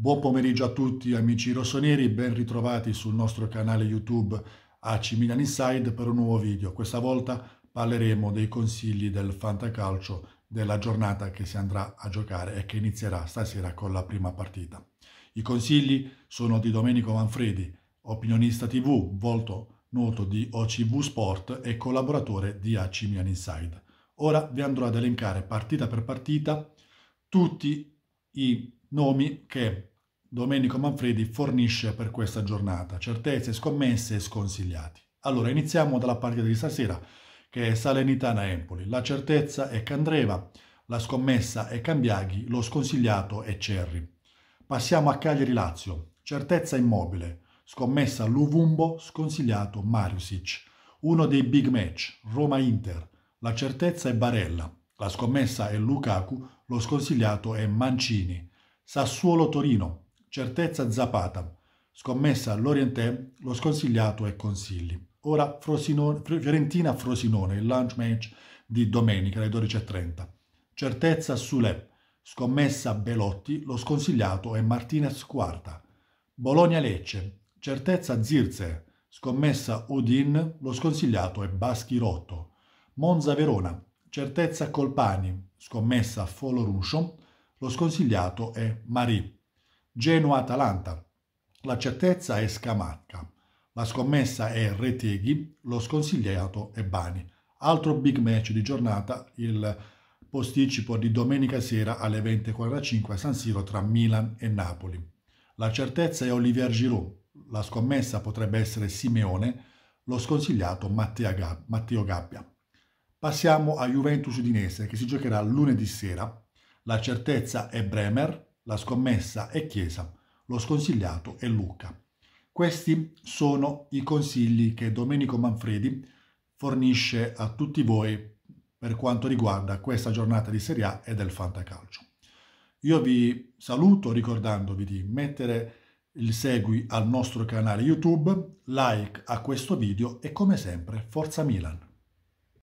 Buon pomeriggio a tutti amici rossoneri, ben ritrovati sul nostro canale YouTube AC Milan Inside per un nuovo video. Questa volta parleremo dei consigli del fantacalcio della giornata che si andrà a giocare e che inizierà stasera con la prima partita. I consigli sono di Domenico Manfredi, opinionista TV, volto noto di OCV Sport e collaboratore di AC Milan Inside. Ora vi andrò ad elencare partita per partita tutti i nomi che Domenico Manfredi fornisce per questa giornata, certezze, scommesse e sconsigliati. Allora, iniziamo dalla partita di stasera, che è Salernitana-Empoli. La certezza è Candreva, la scommessa è Cambiaghi, lo sconsigliato è Cerri. Passiamo a Cagliari-Lazio. Certezza immobile, scommessa Luvumbo, sconsigliato Mariusic. Uno dei big match, Roma-Inter. La certezza è Barella, la scommessa è Lukaku, lo sconsigliato è Mancini. Sassuolo-Torino, certezza Zapata. Scommessa Lorientè, lo sconsigliato è Consigli. Ora Fiorentina-Frosinone, il lunch match di domenica alle 12.30. Certezza Sule. Scommessa Belotti, lo sconsigliato è Martinez Quarta. Bologna-Lecce. Certezza Zirze. Scommessa Udin, lo sconsigliato è Baschi Rotto. Monza-Verona. Certezza Colpani. Scommessa Folo Ruscio. Lo sconsigliato è Marie. Genoa-Atalanta. La certezza è Scamacca. La scommessa è Reteghi. Lo sconsigliato è Bani. Altro big match di giornata, il posticipo di domenica sera alle 20.45 a San Siro tra Milan e Napoli. La certezza è Olivier Giroud. La scommessa potrebbe essere Simeone. Lo sconsigliato Matteo Gabbia. Passiamo a Juventus Udinese che si giocherà lunedì sera la certezza è Bremer, la scommessa è Chiesa, lo sconsigliato è Lucca. Questi sono i consigli che Domenico Manfredi fornisce a tutti voi per quanto riguarda questa giornata di Serie A e del Fantacalcio. Io vi saluto ricordandovi di mettere il segui al nostro canale YouTube, like a questo video e come sempre Forza Milan!